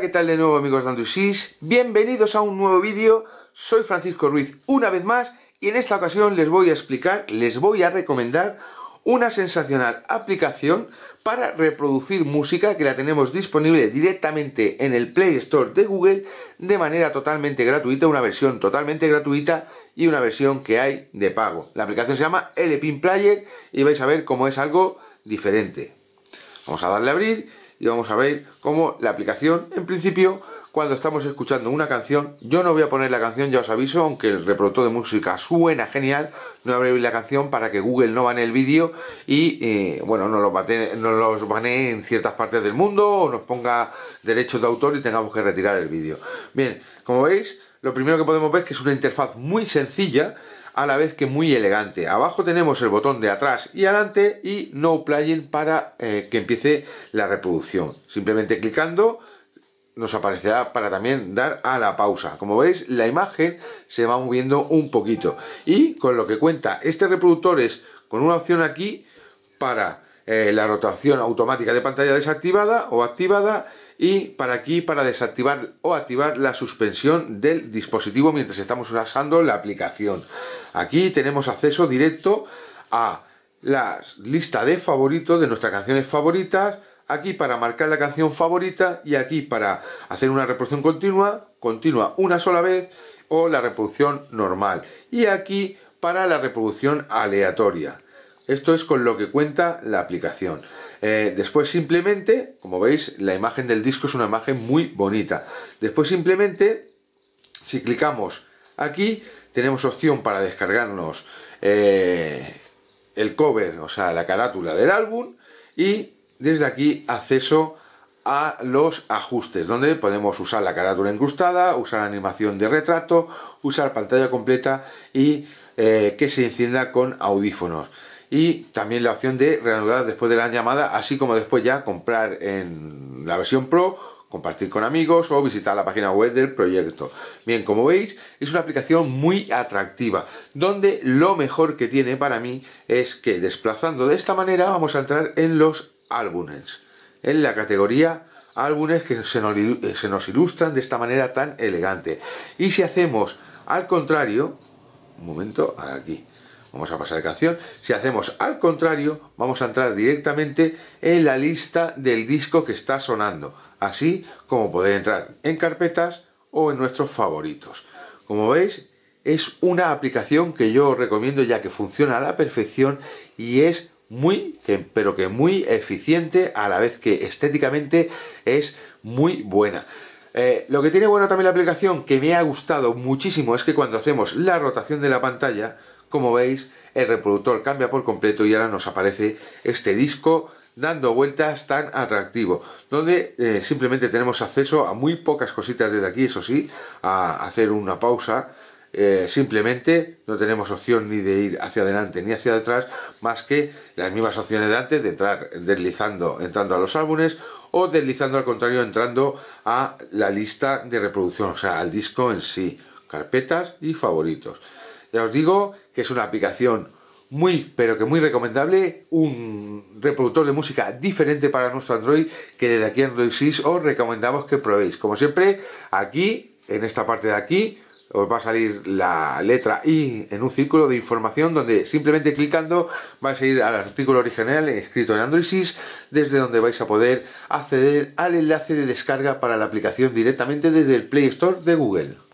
¿qué tal de nuevo amigos de Bienvenidos a un nuevo vídeo, soy Francisco Ruiz una vez más y en esta ocasión les voy a explicar, les voy a recomendar una sensacional aplicación para reproducir música que la tenemos disponible directamente en el Play Store de Google de manera totalmente gratuita, una versión totalmente gratuita y una versión que hay de pago. La aplicación se llama LPIN Player y vais a ver cómo es algo diferente. Vamos a darle a abrir y vamos a ver cómo la aplicación, en principio, cuando estamos escuchando una canción, yo no voy a poner la canción, ya os aviso, aunque el reproductor de música suena genial, no abriré la canción para que Google no bane el vídeo y, eh, bueno, no los, bane los en ciertas partes del mundo o nos ponga derechos de autor y tengamos que retirar el vídeo. Bien, como veis, lo primero que podemos ver es que es una interfaz muy sencilla, a la vez que muy elegante. Abajo tenemos el botón de atrás y adelante y No playing para eh, que empiece la reproducción. Simplemente clicando nos aparecerá para también dar a la pausa. Como veis, la imagen se va moviendo un poquito. Y con lo que cuenta este reproductor es con una opción aquí para eh, la rotación automática de pantalla desactivada o activada y para aquí para desactivar o activar la suspensión del dispositivo mientras estamos usando la aplicación. Aquí tenemos acceso directo a la lista de favoritos de nuestras canciones favoritas, aquí para marcar la canción favorita y aquí para hacer una reproducción continua, continua una sola vez o la reproducción normal y aquí para la reproducción aleatoria. Esto es con lo que cuenta la aplicación. Eh, después simplemente, como veis, la imagen del disco es una imagen muy bonita. Después simplemente, si clicamos aquí, tenemos opción para descargarnos eh, el cover, o sea, la carátula del álbum y desde aquí acceso a los ajustes, donde podemos usar la carátula incrustada, usar animación de retrato, usar pantalla completa y eh, que se encienda con audífonos y también la opción de reanudar después de la llamada, así como después ya comprar en la versión Pro, compartir con amigos o visitar la página web del proyecto. Bien, como veis, es una aplicación muy atractiva, donde lo mejor que tiene para mí es que desplazando de esta manera vamos a entrar en los álbumes, en la categoría álbumes que se nos, eh, ilustran de esta manera tan elegante. Y si hacemos al contrario, un momento, aquí, Vamos a pasar de canción. Si hacemos al contrario, vamos a entrar directamente en la lista del disco que está sonando. Así como poder entrar en carpetas o en nuestros favoritos. Como veis, es una aplicación que yo os recomiendo ya que funciona a la perfección y es muy, pero que muy eficiente a la vez que estéticamente es muy buena. Eh, lo que tiene bueno también la aplicación que me ha gustado muchísimo es que cuando hacemos la rotación de la pantalla como veis, el reproductor cambia por completo y ahora nos aparece este disco dando vueltas tan atractivo, donde eh, simplemente tenemos acceso a muy pocas cositas desde aquí, eso sí, a hacer una pausa, eh, simplemente no tenemos opción ni de ir hacia adelante ni hacia atrás, más que las mismas opciones de antes, de entrar deslizando, entrando a los álbumes, o deslizando al contrario, entrando a la lista de reproducción, o sea, al disco en sí, carpetas y favoritos. Ya os digo que es una aplicación muy, pero que muy recomendable, un reproductor de música diferente para nuestro Android que desde aquí Android 6 os recomendamos que probéis. Como siempre, aquí, en esta parte de aquí, os va a salir la letra I en un círculo de información donde simplemente clicando vais a ir al artículo original escrito en Android 6 desde donde vais a poder acceder al enlace de descarga para la aplicación directamente desde el Play Store de Google.